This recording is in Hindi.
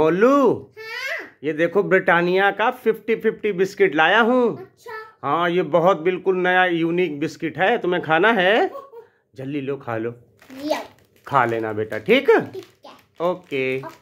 बोलू हाँ? ये देखो ब्रिटानिया का फिफ्टी फिफ्टी बिस्किट लाया हूँ अच्छा? हाँ ये बहुत बिल्कुल नया यूनिक बिस्किट है तुम्हें खाना है जल्दी लो खा लो खा लेना बेटा ठीक, ओके, ओके।